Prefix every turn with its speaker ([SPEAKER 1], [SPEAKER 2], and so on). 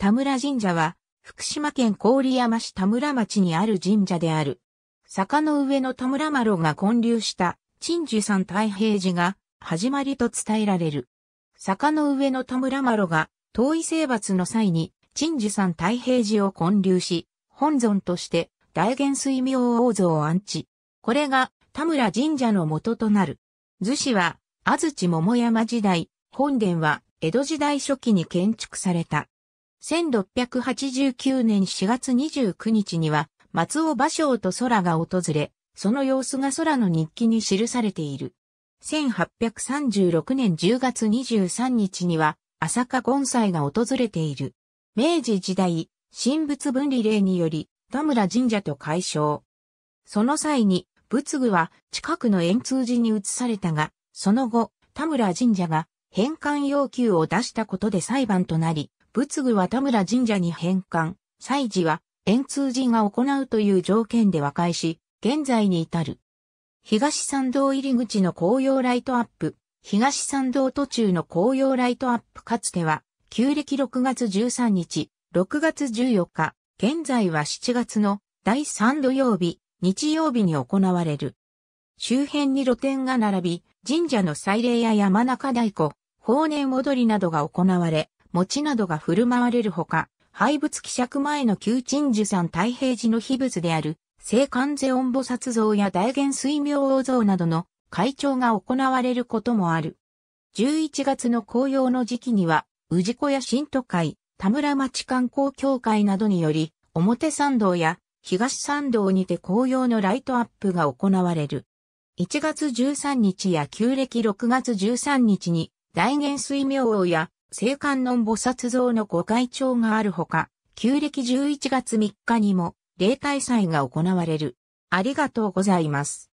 [SPEAKER 1] 田村神社は、福島県郡山市田村町にある神社である。坂の上の田村麻呂が建立した、鎮守山太平寺が、始まりと伝えられる。坂の上の田村麻呂が、遠い征伐の際に、鎮守山太平寺を建立し、本尊として、大元水明王像を安置。これが、田村神社の元となる。図氏は、安土桃山時代、本殿は、江戸時代初期に建築された。1689年4月29日には、松尾芭蕉と空が訪れ、その様子が空の日記に記されている。1836年10月23日には、浅香権斎が訪れている。明治時代、神仏分離令により、田村神社と解消。その際に、仏具は近くの円通寺に移されたが、その後、田村神社が返還要求を出したことで裁判となり、仏具は田村神社に返還、祭事は円通寺が行うという条件で和解し、現在に至る。東参道入り口の紅葉ライトアップ、東参道途中の紅葉ライトアップかつては、旧暦6月13日、6月14日、現在は7月の第3土曜日、日曜日に行われる。周辺に露店が並び、神社の祭礼や山中太鼓、法年踊りなどが行われ、餅などが振る舞われるほか、廃仏希釈前の旧鎮守山太平寺の秘仏である、聖観世音菩薩像や大元水明王像などの会長が行われることもある。11月の紅葉の時期には、治子や新都会、田村町観光協会などにより、表参道や東参道にて紅葉のライトアップが行われる。1月13日や旧暦6月13日に大元水明王や聖観音菩薩像の御開帳があるほか、旧暦11月3日にも、例大祭が行われる。ありがとうございます。